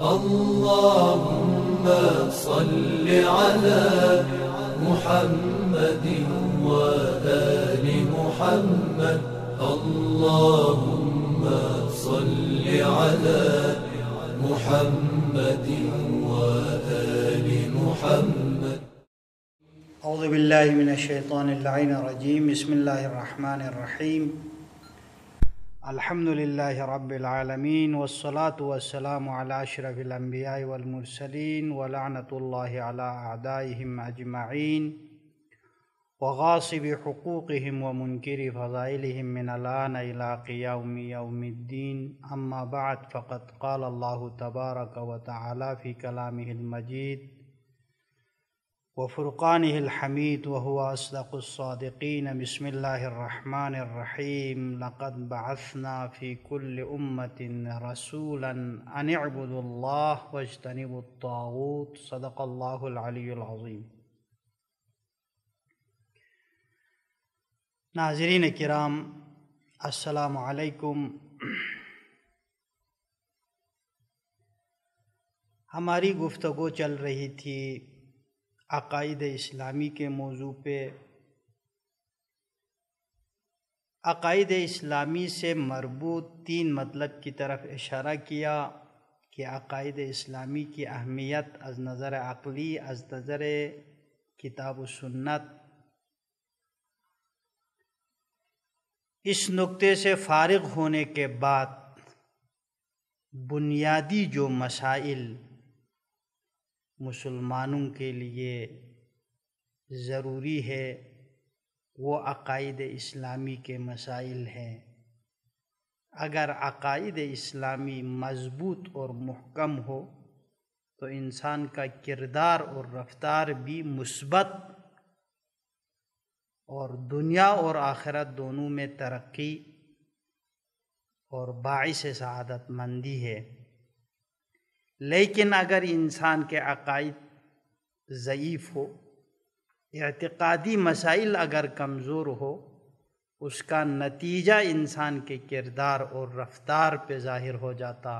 اللهم صل على محمد وآل محمد اللهم صل على محمد وآل محمد أعوذ بالله من الشيطان اللعين الرجيم بسم الله الرحمن الرحيم الحمد لله رب العالمين والصلاة والسلام على أشرف الأنبياء والمرسلين ولعنة الله على أعدائهم أجمعين وغاصب حقوقهم ومنكر فضائلهم من الآن إلى قيام يوم الدين أما بعد فقد قال الله تبارك وتعالى في كلامه المجيد وفرقانه الحميد وهو أصدق الصادقين بسم الله الرحمن الرحيم لقد بعثنا في كل أمة رسولا أن اعبدوا الله واجتنبوا الطاغوت صدق الله العلي العظيم ناظرين الكرام السلام عليكم ہماری گفتگو چل رہی تھی عقائد اسلامی کے موضوع پہ عقائد اسلامی سے مربوط تین مطلب کی طرف اشارہ کیا کہ عقائد اسلامی کی اہمیت از نظر عقلی از نظر کتاب و سنت اس نقطے سے فارغ ہونے کے بعد بنیادی جو مسائل مسلمانوں کے لیے ضروری ہے وہ عقائد اسلامی کے مسائل ہیں اگر عقائد اسلامی مضبوط اور محکم ہو تو انسان کا کردار اور رفتار بھی مثبت اور دنیا اور آخرت دونوں میں ترقی اور باعث سعادت مندی ہے لیکن اگر انسان کے عقائد ضعیف ہو اعتقادی مسائل اگر کمزور ہو اس کا نتیجہ انسان کے کردار اور رفتار پہ ظاہر ہو جاتا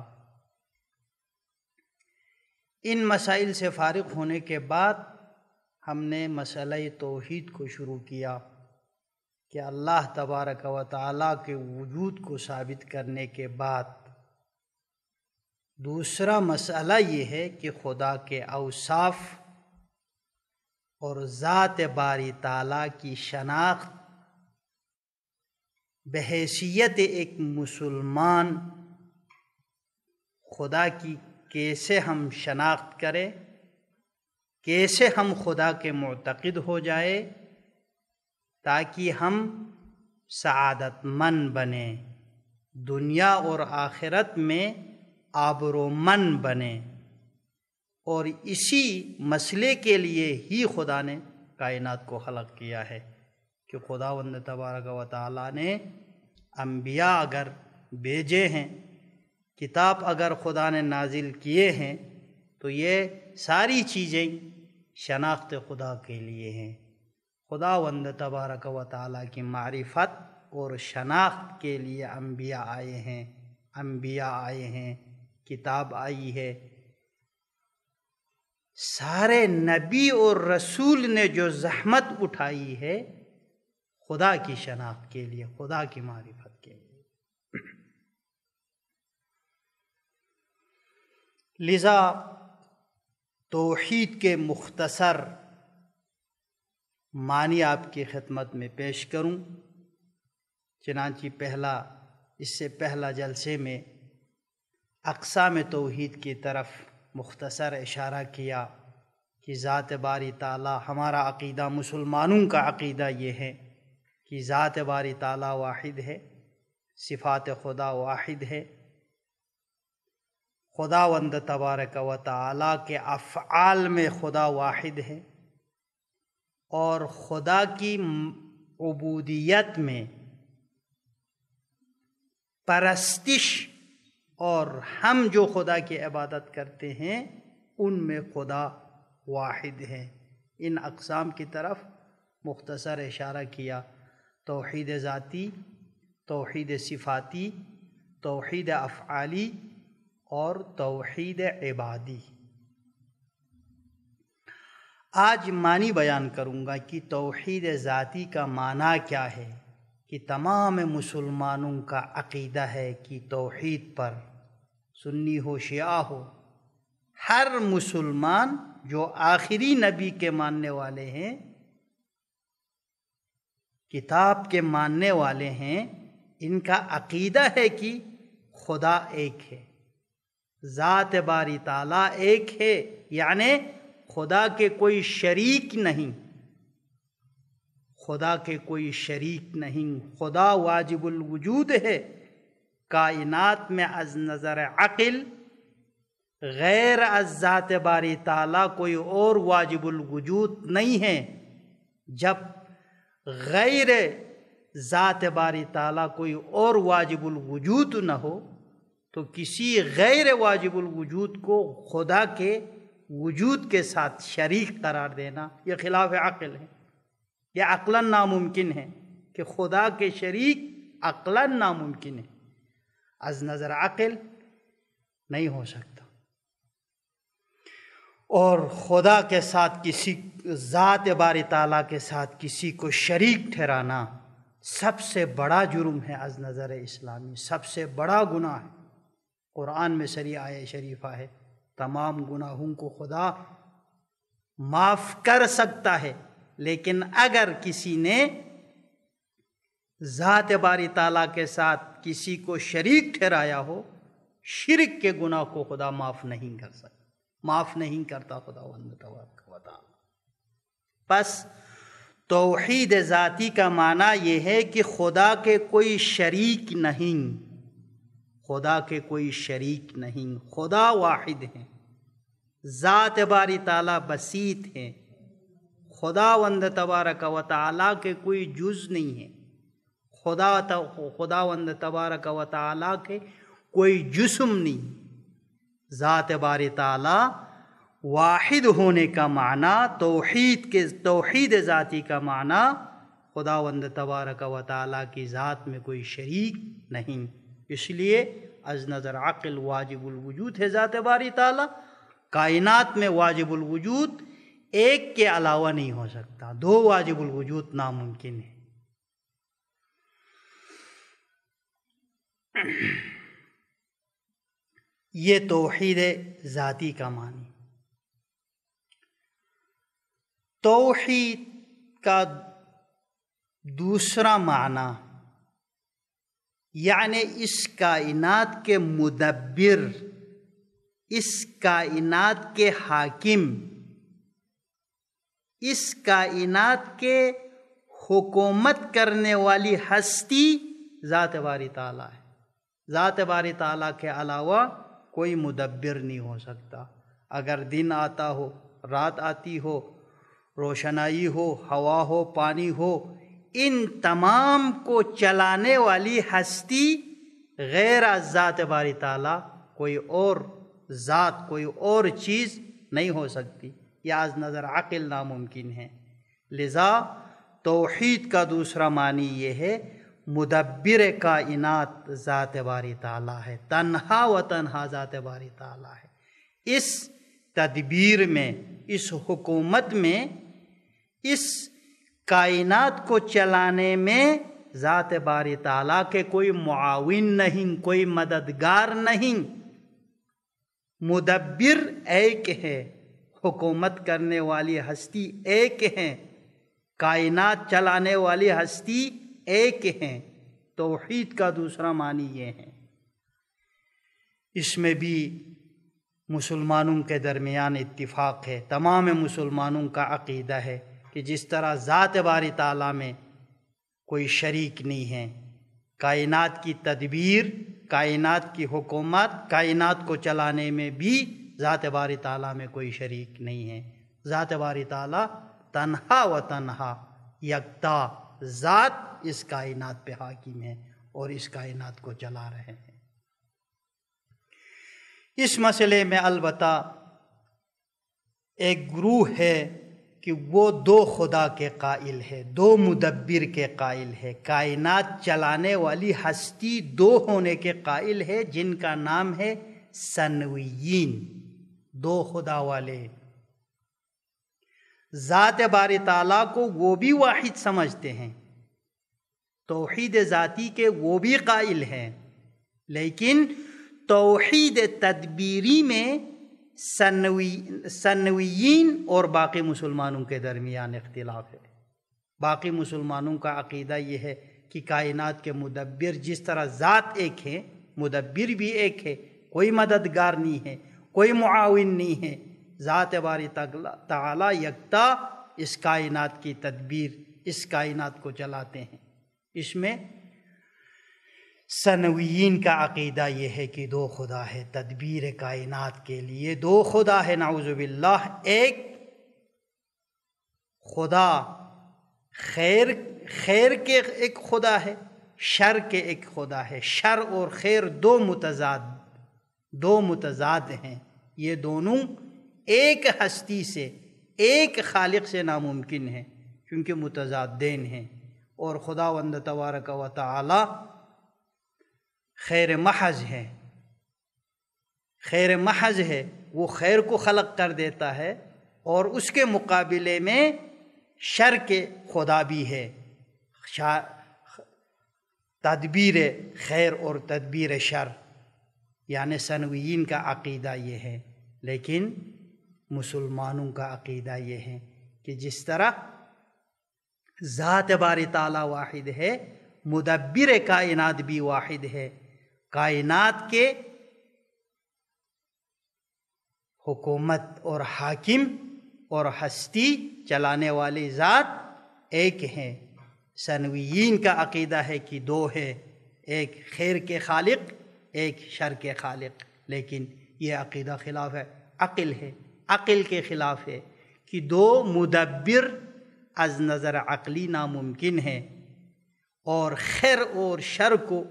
ان مسائل سے فارغ ہونے کے بعد ہم نے مسئلہ توحید کو شروع کیا کہ اللہ تبارک و تعالیٰ کے وجود کو ثابت کرنے کے بعد دوسرا مسئلہ یہ ہے کہ خدا کے اوصاف اور ذات باری تعالیٰ کی شناخت بحیثیت ایک مسلمان خدا کی کیسے ہم شناخت کریں کیسے ہم خدا کے معتقد ہو جائے تاکہ ہم سعادت مند بنیں دنیا اور آخرت میں آبر و من بنے اور اسی مسئلے کے لیے ہی خدا نے کائنات کو خلق کیا ہے کہ خدا وند تبارک و تعالیٰ نے انبیاء اگر بھیجے ہیں کتاب اگر خدا نے نازل کیے ہیں تو یہ ساری چیزیں شناخت خدا کے لیے ہیں خدا وند تبارک و تعالیٰ کی معرفت اور شناخت کے لیے انبیاء آئے ہیں انبیاء آئے ہیں کتاب آئی ہے سارے نبی اور رسول نے جو زحمت اٹھائی ہے خدا کی شناخت کے لیے خدا کی معرفت کے لیے لذا توحید کے مختصر معنی آپ کی خدمت میں پیش کروں چنانچہ پہلا اس سے پہلا جلسے میں اقسام توحید کی طرف مختصر اشارہ کیا کہ ذات باری تعالی ہمارا عقیدہ مسلمانوں کا عقیدہ یہ ہے کہ ذات باری تعالی واحد ہے صفات خدا واحد ہے خدا وند تبارک و تعالی کے افعال میں خدا واحد ہے اور خدا کی عبودیت میں پرستش اور ہم جو خدا کی عبادت کرتے ہیں ان میں خدا واحد ہیں ان اقسام کی طرف مختصر اشارہ کیا توحید ذاتی توحید صفاتی توحید افعالی اور توحید عبادی آج معنی بیان کروں گا کہ توحید ذاتی کا معنی کیا ہے کہ تمام مسلمانوں کا عقیدہ ہے کہ توحید پر سنی ہو شیعہ ہو ہر مسلمان جو آخری نبی کے ماننے والے ہیں کتاب کے ماننے والے ہیں ان کا عقیدہ ہے کہ خدا ایک ہے ذات باری تعالیٰ ایک ہے یعنی خدا کے کوئی شریک نہیں خدا کے کوئی شریک نہیں خدا واجب الوجود ہے کائنات میں از نظر عقل غیر از ذات باری تعالیٰ کوئی اور واجب الوجود نہیں ہے جب غیر ذات باری تعالیٰ کوئی اور واجب الوجود نہ ہو تو کسی غیر واجب الوجود کو خدا کے وجود کے ساتھ شریک قرار دینا یہ خلاف عقل ہے یہ عقلاً ناممکن ہے کہ خدا کے شریک عقلاً ناممکن ہے از نظر عقل نہیں ہو سکتا اور خدا کے ساتھ کسی ذات بار تعالیٰ کے ساتھ کسی کو شریک ٹھہرانا سب سے بڑا جرم ہے از نظر اسلامی سب سے بڑا گناہ ہے قرآن میں سری آئے شریفہ ہے تمام گناہوں کو خدا معاف کر سکتا ہے لیکن اگر کسی نے ذات باری تعالیٰ کے ساتھ کسی کو شریک ٹھہرایا ہو شرک کے گناہ کو خدا معاف نہیں کر سکتا معاف نہیں کرتا خدا وند تبارک و تعلی بس توحید ذاتی کا معنی یہ ہے کہ خدا کے کوئی شریک نہیں خدا کے کوئی شریک نہیں خدا واحد ہیں ذات باری تعالیٰ بسیط ہیں خدا وند تبارک و تعالیٰ کے کوئی جز نہیں ہے خدا خدا وند تبارک و تعالیٰ کے کوئی جسم نہیں ذات بار تعالیٰ واحد ہونے کا معنی توحید کے توحید ذاتی کا معنی خدا وند تبارک و تعالیٰ کی ذات میں کوئی شریک نہیں اس لیے از نظر عقل واجب الوجود ہے ذات باری تعالیٰ کائنات میں واجب الوجود ایک کے علاوہ نہیں ہو سکتا دو واجب الوجود ناممکن ہے یہ توحید ذاتی کا معنی توحید کا دوسرا معنی یعنی اس کائنات کے مدبر اس کائنات کے حاکم اس کائنات کے حکومت کرنے والی ہستی ذات واری تعالیٰ ہے ذات باری تعالیٰ کے علاوہ کوئی مدبر نہیں ہو سکتا اگر دن آتا ہو رات آتی ہو روشنائی ہو ہوا ہو پانی ہو ان تمام کو چلانے والی ہستی از ذات باری تعالیٰ کوئی اور ذات کوئی اور چیز نہیں ہو سکتی از نظر عقل ناممکن ہے لذا توحید کا دوسرا معنی یہ ہے مدبر کائنات ذات باری تعالیٰ ہے تنہا و تنہا ذات باری تعالیٰ ہے اس تدبیر میں اس حکومت میں اس کائنات کو چلانے میں ذات باری تعالیٰ کے کوئی معاون نہیں کوئی مددگار نہیں مدبر ایک ہے حکومت کرنے والی ہستی ایک ہے کائنات چلانے والی ہستی ایک ہیں توحید کا دوسرا معنی یہ ہے اس میں بھی مسلمانوں کے درمیان اتفاق ہے تمام مسلمانوں کا عقیدہ ہے کہ جس طرح ذات باری تعالیٰ میں کوئی شریک نہیں ہے کائنات کی تدبیر کائنات کی حکومت کائنات کو چلانے میں بھی ذات باری تعالیٰ میں کوئی شریک نہیں ہے ذات باری تعالیٰ تنہا و تنہا یکتا ذات اس کائنات پہ حاکم ہے اور اس کائنات کو چلا رہے ہیں اس مسئلے میں البتہ ایک گروہ ہے کہ وہ دو خدا کے قائل ہے دو مدبر کے قائل ہے کائنات چلانے والی ہستی دو ہونے کے قائل ہے جن کا نام ہے سنویین دو خدا والے ذات بار تعالیٰ کو وہ بھی واحد سمجھتے ہیں توحید ذاتی کے وہ بھی قائل ہیں لیکن توحید تدبیری میں سنوی سنویین اور باقی مسلمانوں کے درمیان اختلاف ہے باقی مسلمانوں کا عقیدہ یہ ہے کہ کائنات کے مدبر جس طرح ذات ایک ہیں مدبر بھی ایک ہے کوئی مددگار نہیں ہے کوئی معاون نہیں ہے ذات باری تعالی یکتا اس کائنات کی تدبیر اس کائنات کو چلاتے ہیں اس میں صنوین کا عقیدہ یہ ہے کہ دو خدا ہے تدبیر کائنات کے لیے دو خدا ہے نعوذ باللہ ایک خدا خیر خیر کے ایک خدا ہے شر کے ایک خدا ہے شر اور خیر دو متضاد دو متضاد ہیں یہ دونوں ایک ہستی سے ایک خالق سے ناممکن ہے کیونکہ دین ہیں اور خدا وند تبارک و تعالی خیر محض ہے خیر محض ہے وہ خیر کو خلق کر دیتا ہے اور اس کے مقابلے میں شر کے خدا بھی ہے تدبیر خیر اور تدبیر شر یعنی صنوین کا عقیدہ یہ ہے لیکن مسلمانوں کا عقیدہ یہ ہے کہ جس طرح ذات بار تعالیٰ واحد ہے مدبر کائنات بھی واحد ہے کائنات کے حکومت اور حاکم اور ہستی چلانے والی ذات ایک ہیں سنویین کا عقیدہ ہے کہ دو ہے ایک خیر کے خالق ایک شر کے خالق لیکن یہ عقیدہ خلاف ہے عقل ہے عقل کے خلاف ہے کہ دو مدبر از نظر عقلی ناممکن ہے اور خیر اور شر کو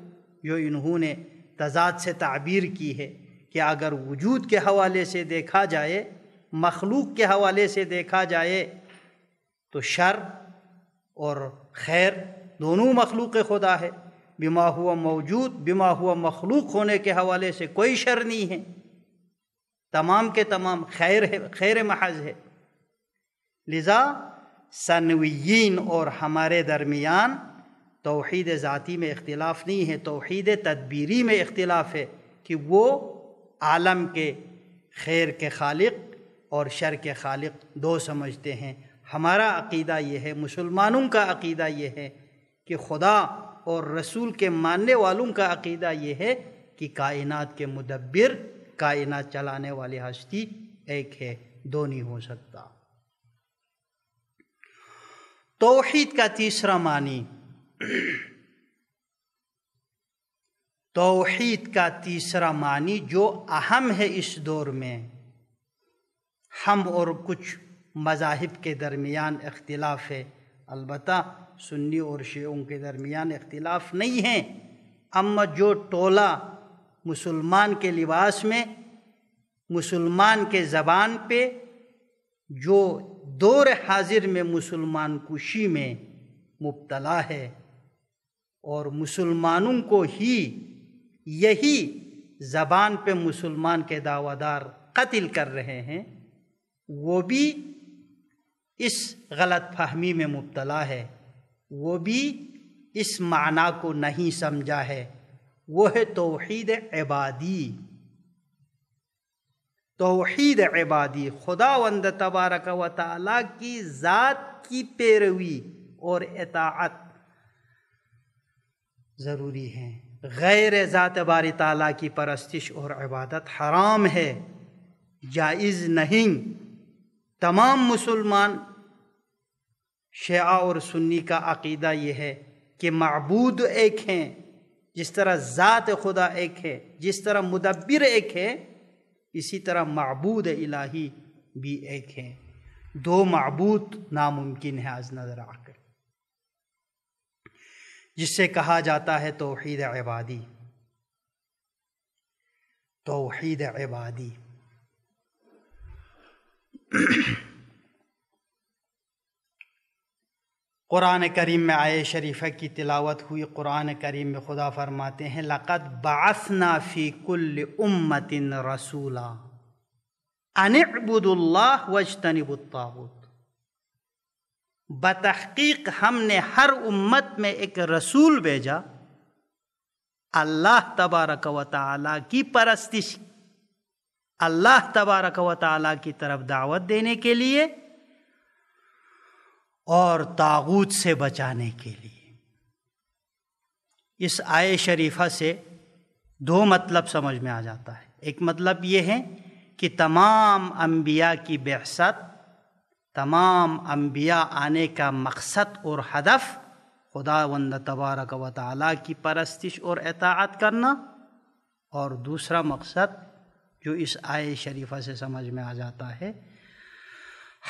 جو انہوں نے تضاد سے تعبیر کی ہے کہ اگر وجود کے حوالے سے دیکھا جائے مخلوق کے حوالے سے دیکھا جائے تو شر اور خیر دونوں مخلوق خدا ہے بما ہوا موجود بما ہوا مخلوق ہونے کے حوالے سے کوئی شر نہیں ہے تمام کے تمام خیر ہے خیر محض ہے لذا صنوین اور ہمارے درمیان توحید ذاتی میں اختلاف نہیں ہے توحید تدبیری میں اختلاف ہے کہ وہ عالم کے خیر کے خالق اور شر کے خالق دو سمجھتے ہیں ہمارا عقیدہ یہ ہے مسلمانوں کا عقیدہ یہ ہے کہ خدا اور رسول کے ماننے والوں کا عقیدہ یہ ہے کہ کائنات کے مدبر کائنات چلانے والی ہستی ایک ہے دو نہیں ہو سکتا توحید کا تیسرا معنی توحید کا تیسرا معنی جو اہم ہے اس دور میں ہم اور کچھ مذاہب کے درمیان اختلاف ہے البتہ سنی اور شیعوں کے درمیان اختلاف نہیں ہے اما جو ٹولہ مسلمان کے لباس میں مسلمان کے زبان پہ جو دور حاضر میں مسلمان کشی میں مبتلا ہے اور مسلمانوں کو ہی یہی زبان پہ مسلمان کے دار قتل کر رہے ہیں وہ بھی اس غلط فہمی میں مبتلا ہے وہ بھی اس معنی کو نہیں سمجھا ہے وہ ہے توحید عبادی توحید عبادی خدا وند تبارک و تعالیٰ کی ذات کی پیروی اور اطاعت ضروری ہے غیر ذات بار تعالیٰ کی پرستش اور عبادت حرام ہے جائز نہیں تمام مسلمان شیعہ اور سنی کا عقیدہ یہ ہے کہ معبود ایک ہیں جس طرح ذات خدا ایک ہے جس طرح مدبر ایک ہے اسی طرح معبود الہی بھی ایک ہے دو معبود ناممکن ہے آج نظر آ کر جس سے کہا جاتا ہے توحید عبادی توحید عبادی قرآن کریم میں آئے شریفہ کی تلاوت ہوئی قرآن کریم میں خدا فرماتے ہیں لقد بعثنا فی کل امتن رسولہ بتحقیق ہم نے ہر امت میں ایک رسول بھیجا اللہ تبارک و تعالی کی پرستش اللہ تبارک و تعالی کی طرف دعوت دینے کے لیے اور تاغوت سے بچانے کے لیے اس آئے شریفہ سے دو مطلب سمجھ میں آ جاتا ہے ایک مطلب یہ ہے کہ تمام انبیاء کی بحثت تمام انبیاء آنے کا مقصد اور ہدف خدا وند تبارک و تعالیٰ کی پرستش اور اطاعت کرنا اور دوسرا مقصد جو اس آئے شریفہ سے سمجھ میں آ جاتا ہے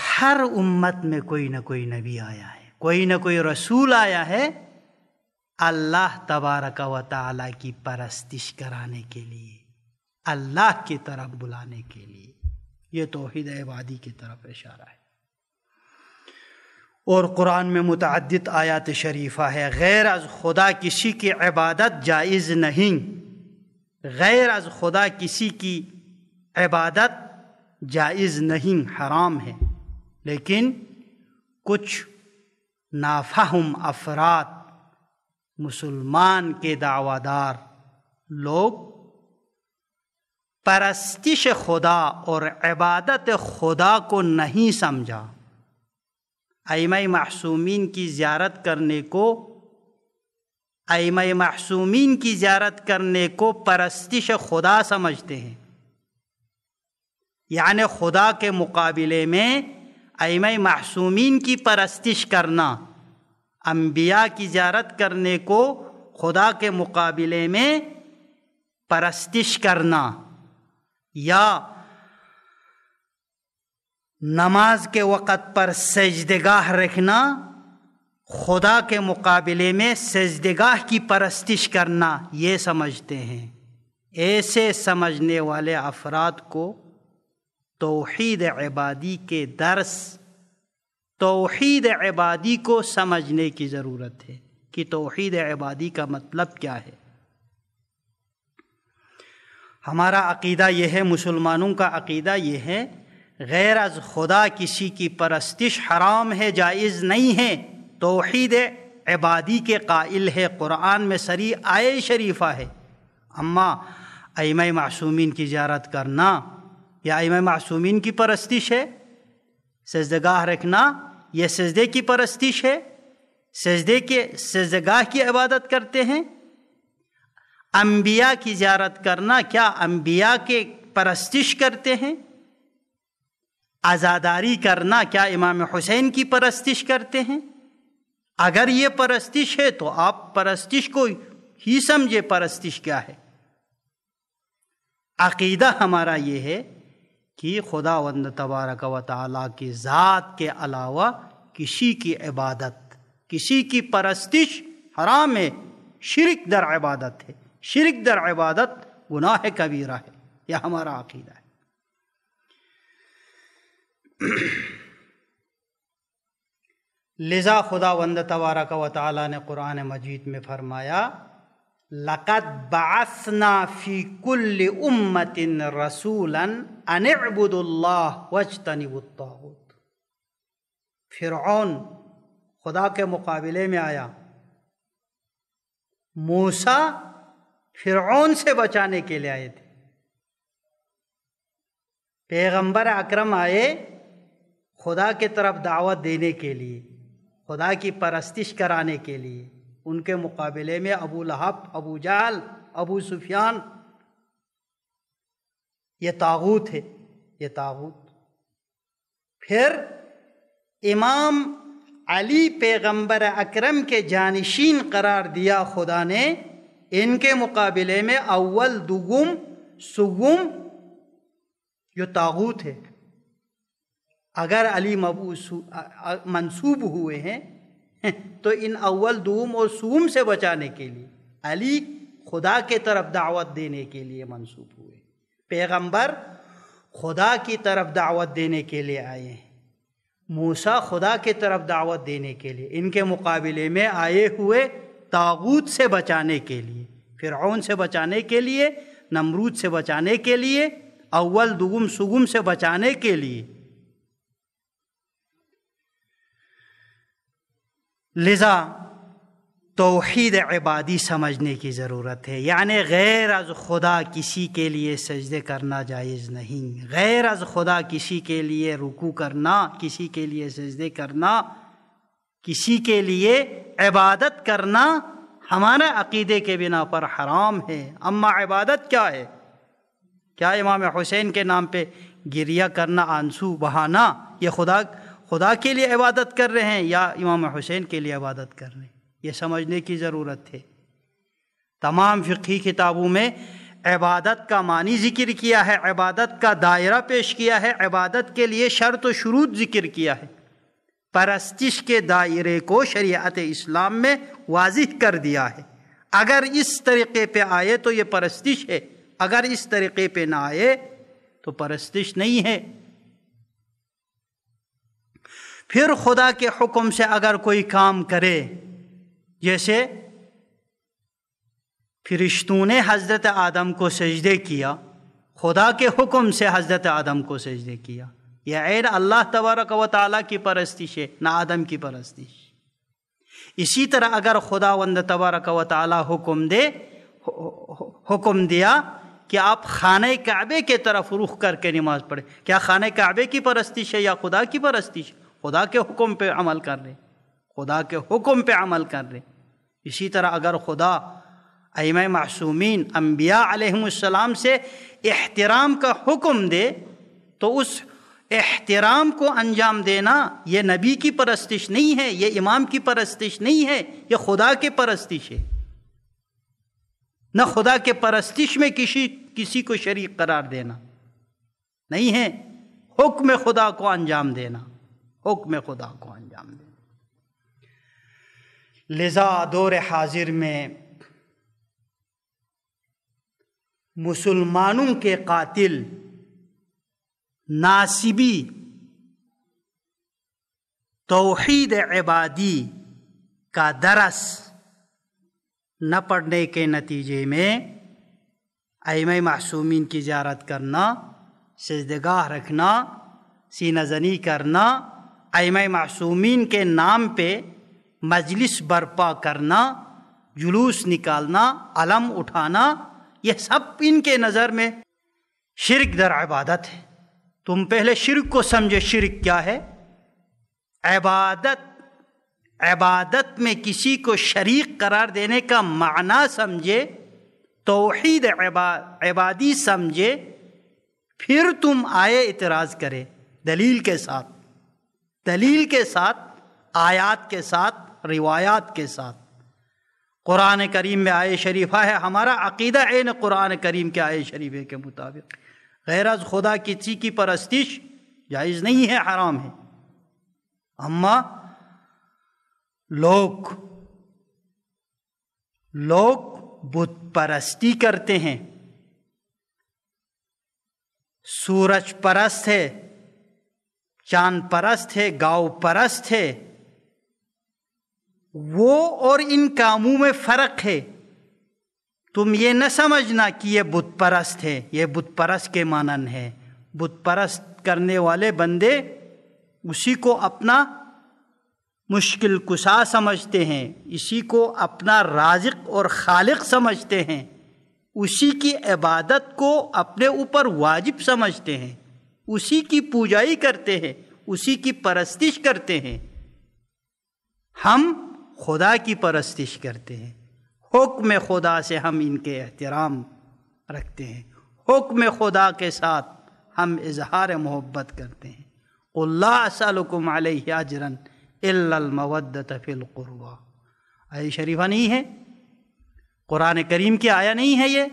ہر امت میں کوئی نہ کوئی نبی آیا ہے کوئی نہ کوئی رسول آیا ہے اللہ تبارک و تعالیٰ کی پرستش کرانے کے لیے اللہ کی طرف بلانے کے لیے یہ توحید عبادی کی طرف اشارہ ہے اور قرآن میں متعدد آیات شریفہ ہے غیر از خدا کسی کی عبادت جائز نہیں غیر از خدا کسی کی عبادت جائز نہیں حرام ہے لیکن کچھ نافہم افراد مسلمان کے دار لوگ پرستش خدا اور عبادت خدا کو نہیں سمجھا ایم معصومین کی زیارت کرنے کو ایم معصومین کی زیارت کرنے کو پرستش خدا سمجھتے ہیں یعنی خدا کے مقابلے میں ام معصومین کی پرستش کرنا انبیاء کی زیارت کرنے کو خدا کے مقابلے میں پرستش کرنا یا نماز کے وقت پر سجدگاہ رکھنا خدا کے مقابلے میں سجدگاہ کی پرستش کرنا یہ سمجھتے ہیں ایسے سمجھنے والے افراد کو توحید عبادی کے درس توحید عبادی کو سمجھنے کی ضرورت ہے کہ توحید عبادی کا مطلب کیا ہے ہمارا عقیدہ یہ ہے مسلمانوں کا عقیدہ یہ ہے غیر از خدا کسی کی پرستش حرام ہے جائز نہیں ہے توحید عبادی کے قائل ہے قرآن میں سری آئے شریفہ ہے اما ایم معصومین کی زیارت کرنا یا امام معصومین کی پرستش ہے سجدگاہ رکھنا یہ سجدے کی پرستش ہے سجدے کے سجدگاہ کی عبادت کرتے ہیں انبیاء کی زیارت کرنا کیا انبیاء کے پرستش کرتے ہیں آزاداری کرنا کیا امام حسین کی پرستش کرتے ہیں اگر یہ پرستش ہے تو آپ پرستش کو ہی سمجھے پرستش کیا ہے عقیدہ ہمارا یہ ہے کہ خدا وند تبارک و تعالیٰ کی ذات کے علاوہ کسی کی عبادت کسی کی پرستش حرام ہے شرک در عبادت ہے شرک در عبادت گناہ کبیرہ ہے یہ ہمارا عقیدہ ہے لذا خدا وند تبارک و تعالیٰ نے قرآن مجید میں فرمایا رسول انبداللہ وچن فرعون خدا کے مقابلے میں آیا موسا فرعون سے بچانے کے لیے آئے تھے پیغمبر اکرم آئے خدا کے طرف دعوت دینے کے لیے خدا کی پرستش کرانے کے لیے ان کے مقابلے میں ابو لہب ابو جال ابو سفیان یہ تاغوت ہے یہ تاغوت پھر امام علی پیغمبر اکرم کے جانشین قرار دیا خدا نے ان کے مقابلے میں اول دگم سگم یو تاغوت ہے اگر علی منسوب ہوئے ہیں تو ان اول دوم اور سوم سے بچانے کے لیے علی خدا کے طرف دعوت دینے کے لیے منسوب ہوئے پیغمبر خدا کی طرف دعوت دینے کے لیے آئے ہیں موسا خدا کے طرف دعوت دینے کے لیے ان کے مقابلے میں آئے ہوئے تاغوت سے بچانے کے لیے فرعون سے بچانے کے لیے نمرود سے بچانے کے لیے اول دوم سگم سے بچانے کے لیے لذا توحید عبادی سمجھنے کی ضرورت ہے یعنی غیر از خدا کسی کے لیے سجدے کرنا جائز نہیں غیر از خدا کسی کے لیے رکو کرنا کسی کے لیے سجدے کرنا کسی کے لیے عبادت کرنا ہمارے عقیدے کے بنا پر حرام ہے اما عبادت کیا ہے کیا امام حسین کے نام پہ گریہ کرنا آنسو بہانا یہ خدا خدا کے لیے عبادت کر رہے ہیں یا امام حسین کے لیے عبادت کر رہے ہیں یہ سمجھنے کی ضرورت ہے تمام فقہی کتابوں میں عبادت کا معنی ذکر کیا ہے عبادت کا دائرہ پیش کیا ہے عبادت کے لیے شرط و شروط ذکر کیا ہے پرستش کے دائرے کو شریعت اسلام میں واضح کر دیا ہے اگر اس طریقے پہ آئے تو یہ پرستش ہے اگر اس طریقے پہ نہ آئے تو پرستش نہیں ہے پھر خدا کے حکم سے اگر کوئی کام کرے جیسے فرشتوں نے حضرت آدم کو سجدے کیا خدا کے حکم سے حضرت آدم کو سجدے کیا یہ عیر اللہ تبارک و تعالیٰ کی پرستش ہے نہ آدم کی پرستش اسی طرح اگر خدا وند تبارک و تعالیٰ حکم دے حکم دیا کہ آپ خانہ کعبے کے طرف رخ کر کے نماز پڑھیں کیا خانہ کعبے کی پرستش ہے یا خدا کی پرستش ہے خدا کے حکم پہ عمل کر رہے خدا کے حکم پہ عمل کر رہے اسی طرح اگر خدا ایم معصومین انبیاء علیہم السلام سے احترام کا حکم دے تو اس احترام کو انجام دینا یہ نبی کی پرستش نہیں ہے یہ امام کی پرستش نہیں ہے یہ خدا کے پرستش ہے نہ خدا کے پرستش میں کسی کسی کو شریک قرار دینا نہیں ہے حکم خدا کو انجام دینا حکم خدا کو انجام دیں لذا دور حاضر میں مسلمانوں کے قاتل ناصبی توحید عبادی کا درس نہ پڑھنے کے نتیجے میں ایم معصومین کی زیارت کرنا سجدگاہ رکھنا سینہ زنی کرنا ائمہ معصومین کے نام پہ مجلس برپا کرنا جلوس نکالنا علم اٹھانا یہ سب ان کے نظر میں شرک در عبادت ہے تم پہلے شرک کو سمجھے شرک کیا ہے عبادت عبادت میں کسی کو شریک قرار دینے کا معنی سمجھے توحید عبادی سمجھے پھر تم آئے اعتراض کرے دلیل کے ساتھ دلیل کے ساتھ آیات کے ساتھ روایات کے ساتھ قرآن کریم میں آئے شریفہ ہے ہمارا عقیدہ عین قرآن کریم کے آئے شریفے کے مطابق غیر از خدا کسی کی پرستش جائز نہیں ہے حرام ہے اما لوگ لوگ بت پرستی کرتے ہیں سورج پرست ہے چاند پرست ہے گاؤ پرست ہے وہ اور ان کاموں میں فرق ہے تم یہ نہ سمجھنا کہ یہ بت پرست ہے یہ بت پرست کے مانن ہے بت پرست کرنے والے بندے اسی کو اپنا مشکل کسا سمجھتے ہیں اسی کو اپنا رازق اور خالق سمجھتے ہیں اسی کی عبادت کو اپنے اوپر واجب سمجھتے ہیں اسی کی پوجائی کرتے ہیں اسی کی پرستش کرتے ہیں ہم خدا کی پرستش کرتے ہیں حکم خدا سے ہم ان کے احترام رکھتے ہیں حکم خدا کے ساتھ ہم اظہار محبت کرتے ہیں اللہ صلکم علیہ اجرن المودت فی القربہ آئے شریفہ نہیں ہے قرآن کریم کی آیا نہیں ہے یہ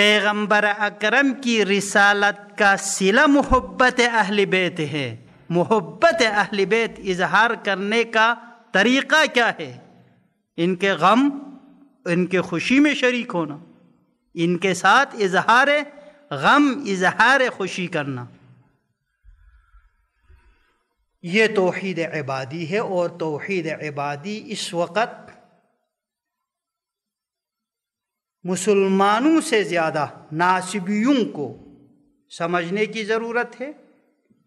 پیغمبر اکرم کی رسالت کا سلا محبت اہل بیت ہے محبت اہل بیت اظہار کرنے کا طریقہ کیا ہے ان کے غم ان کے خوشی میں شریک ہونا ان کے ساتھ اظہار غم اظہار خوشی کرنا یہ توحید عبادی ہے اور توحید عبادی اس وقت مسلمانوں سے زیادہ ناصبیوں کو سمجھنے کی ضرورت ہے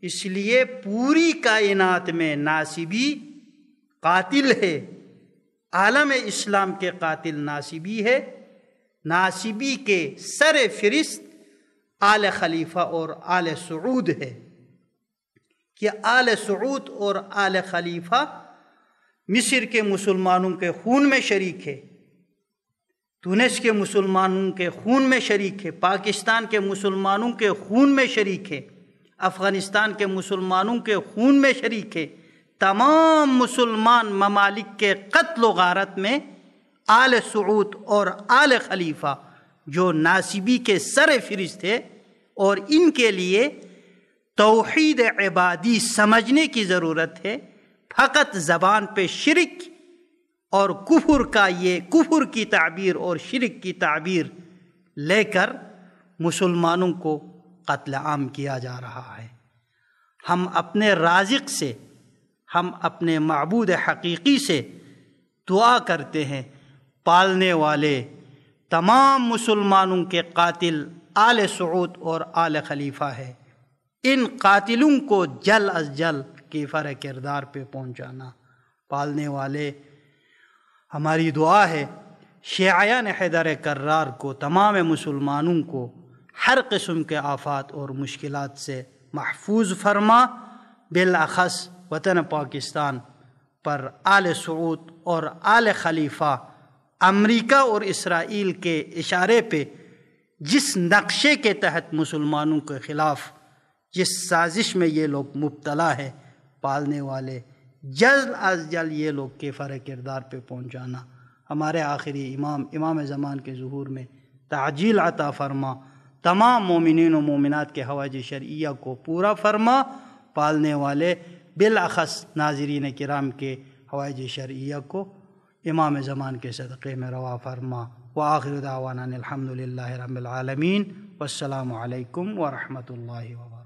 اس لیے پوری کائنات میں ناصبی قاتل ہے عالم اسلام کے قاتل ناصبی ہے ناصبی کے سر فرست آل خلیفہ اور آل سعود ہے کہ آل سعود اور آل خلیفہ مصر کے مسلمانوں کے خون میں شریک ہے تونس کے مسلمانوں کے خون میں شریک ہے پاکستان کے مسلمانوں کے خون میں شریک ہے افغانستان کے مسلمانوں کے خون میں شریک ہے تمام مسلمان ممالک کے قتل و غارت میں آل سعود اور آل خلیفہ جو ناصبی کے سر فرست تھے اور ان کے لیے توحید عبادی سمجھنے کی ضرورت ہے فقط زبان پہ شرک اور کفر کا یہ کفر کی تعبیر اور شرک کی تعبیر لے کر مسلمانوں کو قتل عام کیا جا رہا ہے ہم اپنے رازق سے ہم اپنے معبود حقیقی سے دعا کرتے ہیں پالنے والے تمام مسلمانوں کے قاتل آل سعود اور آل خلیفہ ہے ان قاتلوں کو جل از جل کی فر کردار پہ پہنچانا پالنے والے ہماری دعا ہے شیعین حیدر کو تمام مسلمانوں کو ہر قسم کے آفات اور مشکلات سے محفوظ فرما بالاخص وطن پاکستان پر آل سعود اور آل خلیفہ امریکہ اور اسرائیل کے اشارے پہ جس نقشے کے تحت مسلمانوں کے خلاف جس سازش میں یہ لوگ مبتلا ہیں پالنے والے جلد از جلد یہ لوگ کے فر کردار پہ پہنچانا ہمارے آخری امام امام زمان کے ظہور میں تعجیل عطا فرما تمام مومنین و مومنات کے حواج شرعیہ کو پورا فرما پالنے والے بالاخص ناظرین کرام کے حواج شرعیہ کو امام زمان کے صدقے میں روا فرما و دعوانا الحمد للہ رب العالمین و السلام علیکم ورحمۃ اللہ وبرکاتہ